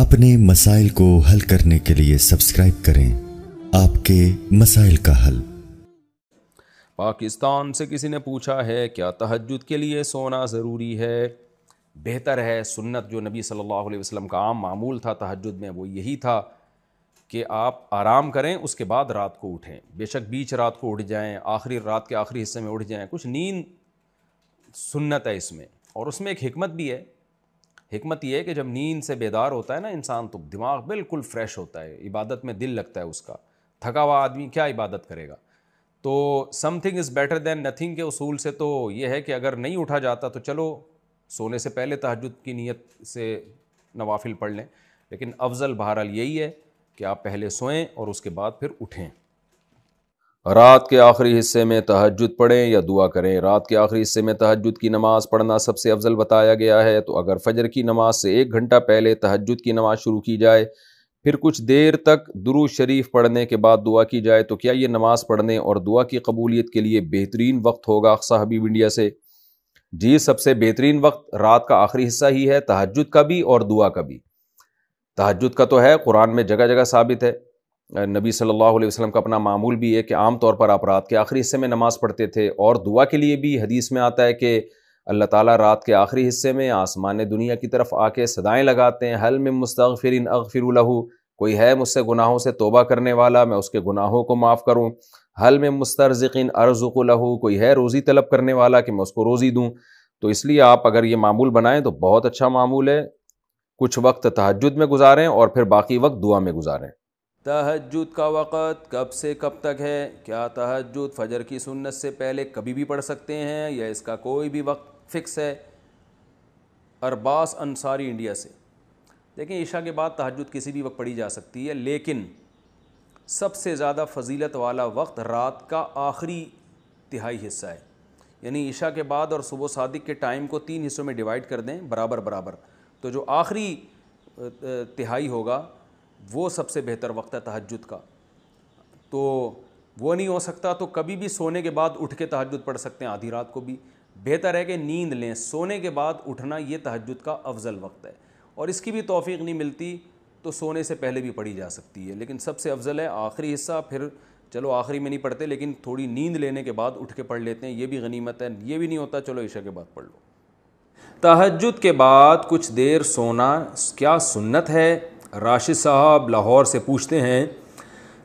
اپنے مسائل کو حل کرنے کے لیے سبسکرائب کریں آپ کے مسائل کا حل پاکستان سے کسی نے پوچھا ہے کیا تحجد کے لیے سونا ضروری ہے بہتر ہے سنت جو نبی صلی اللہ علیہ وسلم کا عام معمول تھا تحجد میں وہ یہی تھا کہ آپ آرام کریں اس کے بعد رات کو اٹھیں بے شک بیچ رات کو اٹھ جائیں آخری رات کے آخری حصے میں اٹھ جائیں کچھ نیند سنت ہے اس میں اور اس میں ایک حکمت بھی ہے حکمت یہ ہے کہ جب نیند سے بیدار ہوتا ہے نا انسان تو دماغ بالکل فریش ہوتا ہے عبادت میں دل لگتا ہے اس کا تھکا ہوا آدمی کیا عبادت کرے گا تو something is better than nothing کے اصول سے تو یہ ہے کہ اگر نہیں اٹھا جاتا تو چلو سونے سے پہلے تہجد کی نیت سے نوافل پڑھ لیں لیکن افضل بہرحال یہی ہے کہ آپ پہلے سوئیں اور اس کے بعد پھر اٹھیں رات کے آخری حصے میں تحجد پڑھیں یا دعا کریں رات کے آخری حصے میں تہجد کی نماز پڑھنا سب سے افضل بتایا گیا ہے تو اگر فجر کی نماز سے ایک گھنٹہ پہلے تہجد کی نماز شروع کی جائے پھر کچھ دیر تک درو شریف پڑھنے کے بعد دعا کی جائے تو کیا یہ نماز پڑھنے اور دعا کی قبولیت کے لیے بہترین وقت ہوگا اقسہ حبیب انڈیا سے جی سب سے بہترین وقت رات کا آخری حصہ ہی ہے تحجد کا بھی اور دعا کا بھی تحجد کا تو ہے قرآن میں جگہ جگہ ثابت ہے نبی صلی اللہ علیہ وسلم کا اپنا معمول بھی ہے کہ عام طور پر آپ رات کے آخری حصے میں نماز پڑھتے تھے اور دعا کے لیے بھی حدیث میں آتا ہے کہ اللہ تعالیٰ رات کے آخری حصے میں آسمان دنیا کی طرف آ کے صدائیں لگاتے ہیں حل میں مستغفرین اغفر و کوئی ہے مجھ سے گناہوں سے توبہ کرنے والا میں اس کے گناہوں کو معاف کروں حل میں مسترزقین ارزق الہو لہو کوئی ہے روزی طلب کرنے والا کہ میں اس کو روزی دوں تو اس لیے آپ اگر یہ معمول بنائیں تو بہت اچھا معمول ہے کچھ وقت تحجد میں گزاریں اور پھر باقی وقت دعا میں گزاریں تحجد کا وقت کب سے کب تک ہے کیا تحجد فجر کی سنت سے پہلے کبھی بھی پڑھ سکتے ہیں یا اس کا کوئی بھی وقت فکس ہے ارباس انصاری انڈیا سے دیکھیں عشاء کے بعد تحجد کسی بھی وقت پڑھی جا سکتی ہے لیکن سب سے زیادہ فضیلت والا وقت رات کا آخری تہائی حصہ ہے یعنی عشاء کے بعد اور صبح و صادق کے ٹائم کو تین حصوں میں ڈیوائڈ کر دیں برابر برابر تو جو آخری تہائی ہوگا وہ سب سے بہتر وقت ہے تحجد کا تو وہ نہیں ہو سکتا تو کبھی بھی سونے کے بعد اٹھ کے تحجد پڑھ سکتے ہیں آدھی رات کو بھی بہتر ہے کہ نیند لیں سونے کے بعد اٹھنا یہ تحجد کا افضل وقت ہے اور اس کی بھی توفیق نہیں ملتی تو سونے سے پہلے بھی پڑھی جا سکتی ہے لیکن سب سے افضل ہے آخری حصہ پھر چلو آخری میں نہیں پڑھتے لیکن تھوڑی نیند لینے کے بعد اٹھ کے پڑھ لیتے ہیں یہ بھی غنیمت ہے یہ بھی نہیں ہوتا چلو عشاء کے بعد پڑھ لو تہجد کے بعد کچھ دیر سونا کیا سنت ہے راشد صاحب لاہور سے پوچھتے ہیں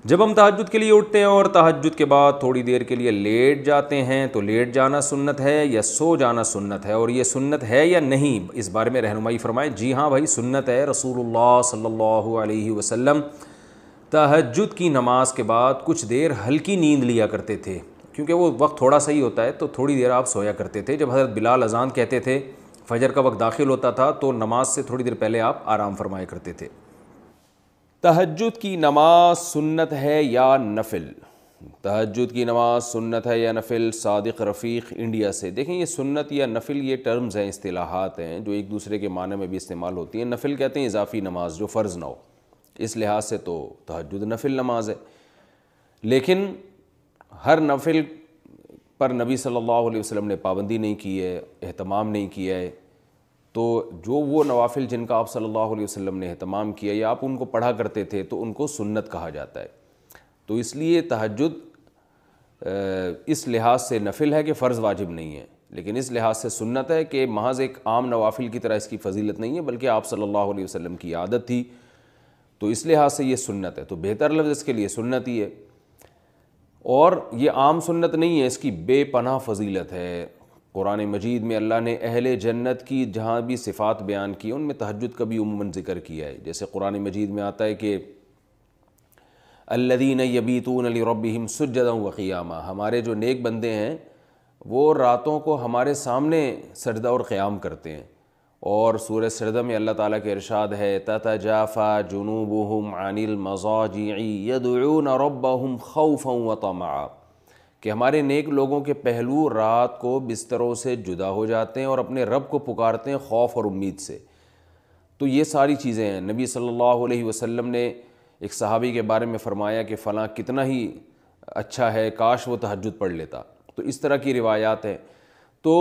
جب ہم تحجد کے لیے اٹھتے ہیں اور تحجد کے بعد تھوڑی دیر کے لیے لیٹ جاتے ہیں تو لیٹ جانا سنت ہے یا سو جانا سنت ہے اور یہ سنت ہے یا نہیں اس بارے میں رہنمائی فرمائیں جی ہاں بھائی سنت ہے رسول اللہ صلی اللہ علیہ وسلم تحجد کی نماز کے بعد کچھ دیر ہلکی نیند لیا کرتے تھے کیونکہ وہ وقت تھوڑا سا ہی ہوتا ہے تو تھوڑی دیر آپ سویا کرتے تھے جب حضرت بلال اذان کہتے تھے فجر کا وقت داخل ہوتا تھا تو نماز سے تھوڑی دیر پہلے آپ آرام فرمایا کرتے تھے تحجد کی نماز سنت ہے یا نفل تہجد کی نماز سنت ہے یا نفل صادق رفیق انڈیا سے دیکھیں یہ سنت یا نفل یہ ٹرمز ہیں اصطلاحات ہیں جو ایک دوسرے کے معنی میں بھی استعمال ہوتی ہیں نفل کہتے ہیں اضافی نماز جو فرض نہ ہو اس لحاظ سے تو تحجد نفل نماز ہے لیکن ہر نفل پر نبی صلی اللہ علیہ وسلم نے پابندی نہیں کی ہے اہتمام نہیں کیا ہے تو جو وہ نوافل جن کا آپ صلی اللہ علیہ وسلم نے اہتمام کیا یا آپ ان کو پڑھا کرتے تھے تو ان کو سنت کہا جاتا ہے تو اس لیے تحجد اس لحاظ سے نفل ہے کہ فرض واجب نہیں ہے لیکن اس لحاظ سے سنت ہے کہ محض ایک عام نوافل کی طرح اس کی فضیلت نہیں ہے بلکہ آپ صلی اللہ علیہ وسلم کی عادت تھی تو اس لحاظ سے یہ سنت ہے تو بہتر لفظ اس کے لیے سنت ہی ہے اور یہ عام سنت نہیں ہے اس کی بے پناہ فضیلت ہے قرآن مجید میں اللہ نے اہل جنت کی جہاں بھی صفات بیان کی ان میں تہجد کا بھی عموماً ذکر کیا ہے جیسے قرآن مجید میں آتا ہے کہ الدین یبیتون علی علیہ رب و قیامہ ہمارے جو نیک بندے ہیں وہ راتوں کو ہمارے سامنے سردہ اور قیام کرتے ہیں اور سورہ سردہ میں اللہ تعالیٰ کے ارشاد ہے تتا جافا جنوب عنل مزا جی رب و ف کہ ہمارے نیک لوگوں کے پہلو رات کو بستروں سے جدا ہو جاتے ہیں اور اپنے رب کو پکارتے ہیں خوف اور امید سے تو یہ ساری چیزیں ہیں نبی صلی اللہ علیہ وسلم نے ایک صحابی کے بارے میں فرمایا کہ فلاں کتنا ہی اچھا ہے کاش وہ تہجد پڑھ لیتا تو اس طرح کی روایات ہیں تو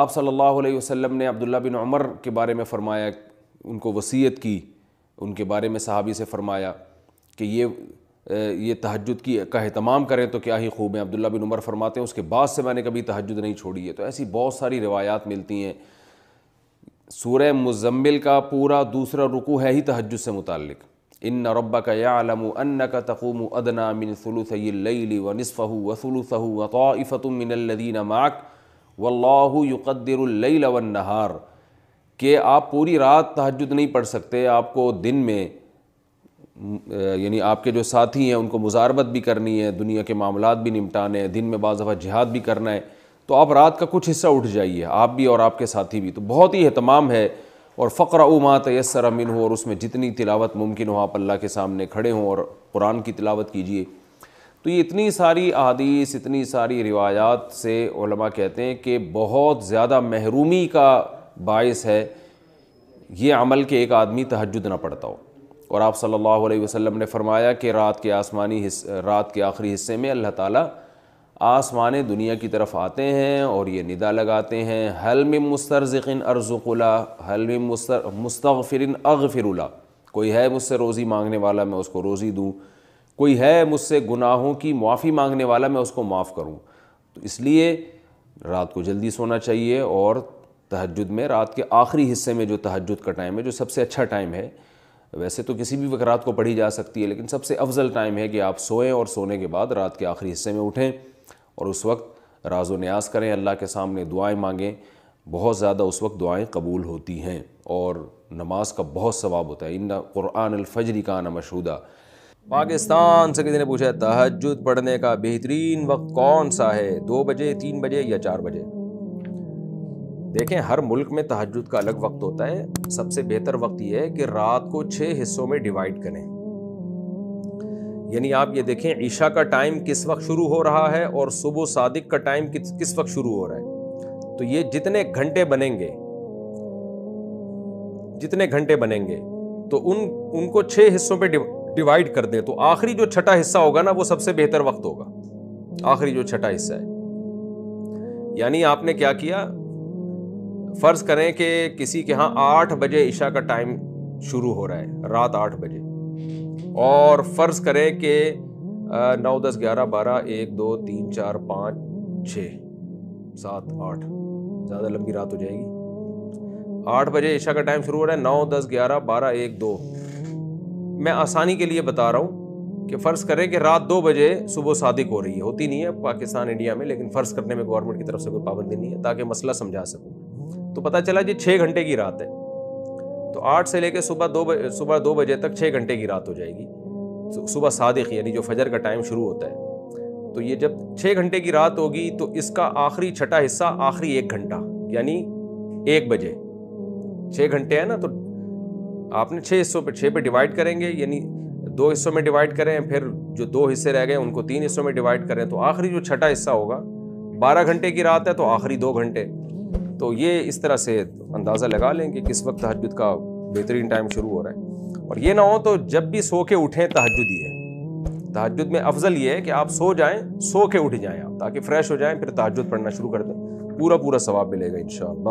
آپ صلی اللہ علیہ وسلم نے عبداللہ بن عمر کے بارے میں فرمایا ان کو وصیت کی ان کے بارے میں صحابی سے فرمایا کہ یہ یہ تحجد کی کا اہتمام کریں تو کیا ہی خوب ہیں عبداللہ بن عمر فرماتے ہیں اس کے بعد سے میں نے کبھی تحجد نہیں چھوڑی ہے تو ایسی بہت ساری روایات ملتی ہیں سورہ مزمل کا پورا دوسرا رکو ہے ہی تہجد سے متعلق نہ ربا کا یا علم و کا تقوم و من منسلوسى اللى و نصف وصول الص من الدین ماک و الليقرل ون نہار کہ آپ پوری رات تہجد نہیں پڑھ سکتے آپ کو دن میں یعنی آپ کے جو ساتھی ہیں ان کو مزاربت بھی کرنی ہے دنیا کے معاملات بھی نمٹانے ہیں دن میں بعض دفعہ جہاد بھی کرنا ہے تو آپ رات کا کچھ حصہ اٹھ جائیے آپ بھی اور آپ کے ساتھی بھی تو بہت ہی اہتمام ہے اور او ما تیسر امن ہو اور اس میں جتنی تلاوت ممکن ہو آپ اللہ کے سامنے کھڑے ہوں اور قرآن کی تلاوت کیجیے تو یہ اتنی ساری احادیث اتنی ساری روایات سے علماء کہتے ہیں کہ بہت زیادہ محرومی کا باعث ہے یہ عمل کے ایک آدمی تہجد نہ پڑتا ہو اور آپ صلی اللہ علیہ وسلم نے فرمایا کہ رات کے آسمانی حص رات کے آخری حصے میں اللہ تعالیٰ آسمان دنیا کی طرف آتے ہیں اور یہ ندا لگاتے ہیں حلم مسترزقن ارزق اللہ حلم مستر مستغفرن اغفر اللہ کوئی ہے مجھ سے روزی مانگنے والا میں اس کو روزی دوں کوئی ہے مجھ سے گناہوں کی معافی مانگنے والا میں اس کو معاف کروں تو اس لیے رات کو جلدی سونا چاہیے اور تہجد میں رات کے آخری حصے میں جو تہجد کا ٹائم ہے جو سب سے اچھا ٹائم ہے ویسے تو کسی بھی رات کو پڑھی جا سکتی ہے لیکن سب سے افضل ٹائم ہے کہ آپ سوئیں اور سونے کے بعد رات کے آخری حصے میں اٹھیں اور اس وقت راز و نیاز کریں اللہ کے سامنے دعائیں مانگیں بہت زیادہ اس وقت دعائیں قبول ہوتی ہیں اور نماز کا بہت ثواب ہوتا ہے ان قرآن الفجری کا نا پاکستان سے کسی نے پوچھا تحجد پڑھنے کا بہترین وقت کون سا ہے دو بجے تین بجے یا چار بجے دیکھیں ہر ملک میں تحجد کا الگ وقت ہوتا ہے سب سے بہتر وقت یہ ہے کہ رات کو چھ حصوں میں ڈیوائڈ کریں یعنی آپ یہ دیکھیں عشاء کا ٹائم کس وقت شروع ہو رہا ہے اور صبح صادق کا ٹائم کس وقت شروع ہو رہا ہے تو یہ جتنے گھنٹے بنیں گے جتنے گھنٹے بنیں گے تو ان ان کو چھ حصوں پہ ڈیوائڈ کر دیں تو آخری جو چھٹا حصہ ہوگا نا وہ سب سے بہتر وقت ہوگا آخری جو چھٹا حصہ ہے یعنی آپ نے کیا کیا فرض کریں کہ کسی کے ہاں آٹھ بجے عشاء کا ٹائم شروع ہو رہا ہے رات آٹھ بجے اور فرض کریں کہ نو دس گیارہ بارہ ایک دو تین چار پانچ چھ سات آٹھ زیادہ لمبی رات ہو جائے گی آٹھ بجے عشاء کا ٹائم شروع ہو رہا ہے نو دس گیارہ بارہ ایک دو میں آسانی کے لیے بتا رہا ہوں کہ فرض کریں کہ رات دو بجے صبح صادق ہو رہی ہے ہوتی نہیں ہے پاکستان انڈیا میں لیکن فرض کرنے میں گورنمنٹ کی طرف سے کوئی پابندی نہیں ہے تاکہ مسئلہ سمجھا سکوں تو پتہ چلا جی چھ گھنٹے کی رات ہے تو آٹھ سے لے کے صبح دو بجے صبح دو بجے تک چھ گھنٹے کی رات ہو جائے گی صبح صادق یعنی جو فجر کا ٹائم شروع ہوتا ہے تو یہ جب چھ گھنٹے کی رات ہوگی تو اس کا آخری چھٹا حصہ آخری ایک گھنٹہ یعنی ایک بجے چھ گھنٹے ہیں نا تو آپ نے چھ حصوں پہ چھ پہ ڈیوائڈ کریں گے یعنی دو حصوں میں ڈیوائڈ کریں پھر جو دو حصے رہ گئے ان کو تین حصوں میں ڈیوائڈ کریں تو آخری جو چھٹا حصہ ہوگا بارہ گھنٹے کی رات ہے تو آخری دو گھنٹے تو یہ اس طرح سے اندازہ لگا لیں کہ کس وقت تحجد کا بہترین ٹائم شروع ہو رہا ہے اور یہ نہ ہو تو جب بھی سو کے اٹھیں تحجد ہی ہے تحجد میں افضل یہ ہے کہ آپ سو جائیں سو کے اٹھ جائیں آپ تاکہ فریش ہو جائیں پھر تحجد پڑھنا شروع کر دیں پورا پورا ثواب ملے گا انشاءاللہ